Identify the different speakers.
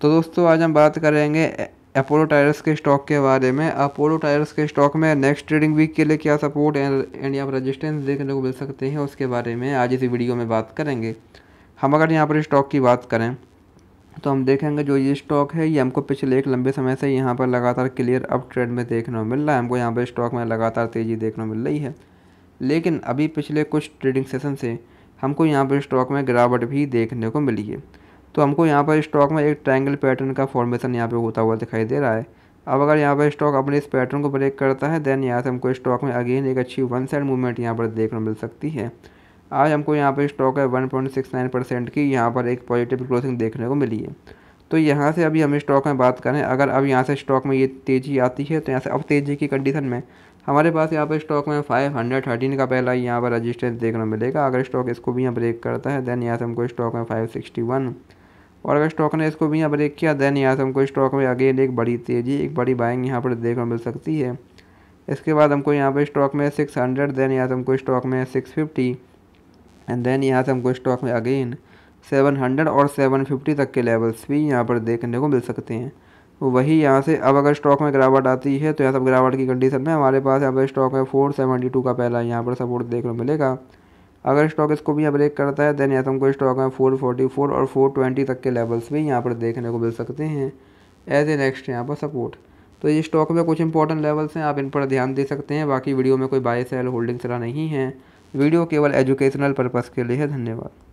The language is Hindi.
Speaker 1: तो दोस्तों आज हम बात करेंगे अपोलो टायर्स के स्टॉक के बारे में अपोलो टायर्स के स्टॉक में नेक्स्ट ट्रेडिंग वीक के लिए क्या सपोर्ट एंड यहाँ पर रजिस्टेंस देखने को मिल सकते हैं उसके बारे में आज इसी वीडियो में बात करेंगे हम अगर यहाँ पर स्टॉक की बात करें तो हम देखेंगे जो ये स्टॉक है ये हमको पिछले एक लंबे समय से यहाँ पर लगातार क्लियर अप ट्रेंड में देखने को मिल रहा है हमको यहाँ पर स्टॉक में लगातार तेज़ी देखने को मिल रही है लेकिन अभी पिछले कुछ ट्रेडिंग सेशन से हमको यहाँ पर स्टॉक में गिरावट भी देखने को मिली है तो हमको यहाँ पर स्टॉक में एक ट्रायंगल पैटर्न का फॉर्मेशन यहाँ पे होता हुआ दिखाई दे रहा है अब अगर यहाँ पर स्टॉक अपने इस पैटर्न को ब्रेक करता है देन यहाँ से हमको स्टॉक में अगेन एक अच्छी वन साइड मूवमेंट यहाँ पर देखने मिल सकती है आज हमको यहाँ पर स्टॉक है one point six nine percent की यहाँ पर एक पॉजिटिव क्लोजिंग देखने को मिली है तो यहाँ से अभी हम स्टॉक में बात करें अगर अब यहाँ से स्टॉक में ये तेज़ी आती है तो यहाँ से अब तेज़ी की कंडीशन में हमारे पास यहाँ पर स्टॉक में फाइव हंड्रेड थर्टीन का पहला यहाँ पर रजिस्टेंस देखना मिलेगा अगर स्टॉक इसको भी यहाँ ब्रेक करता है देन यहाँ से हमको स्टॉक में फाइव सिक्सटी वन और अगर स्टॉक ने इसको भी यहाँ ब्रेक किया देन यहाँ से हमको स्टॉक में अगेन एक बड़ी तेज़ी एक बड़ी बाइंग यहाँ पर देखने को मिल सकती है इसके बाद हमको यहाँ पर स्टॉक में सिक्स हंड्रेड देन यहाँ से हमको स्टॉक में सिक्स फिफ्टी एंड देन यहाँ से हमको स्टॉक में अगेन सेवन हंड्रेड और सेवन फिफ्टी तक के लेवल्स भी यहाँ पर देखने को मिल सकते हैं तो वही यहाँ से अब अगर स्टॉक में गिरावट आती है तो यहाँ सब गिरावट की कंडीशन में हमारे पास यहाँ पर स्टॉक में फोर सेवेंटी टू का पहला यहाँ पर सपोर्ट देखने को मिलेगा अगर स्टॉक इसको भी यहाँ ब्रेक करता है देन यहाँ हमको स्टॉक में फोर फोर्टी फोर और फोर ट्वेंटी तक के लेवल्स भी यहाँ पर देखने को मिल सकते हैं एज ए नेक्स्ट यहाँ पर सपोर्ट तो ये स्टॉक में कुछ इंपॉर्टेंट लेवल्स हैं आप इन पर ध्यान दे सकते हैं बाकी वीडियो में कोई बाय सेल होल्डिंग सलाह नहीं है वीडियो केवल एजुकेशनल पर्पज़ के लिए है धन्यवाद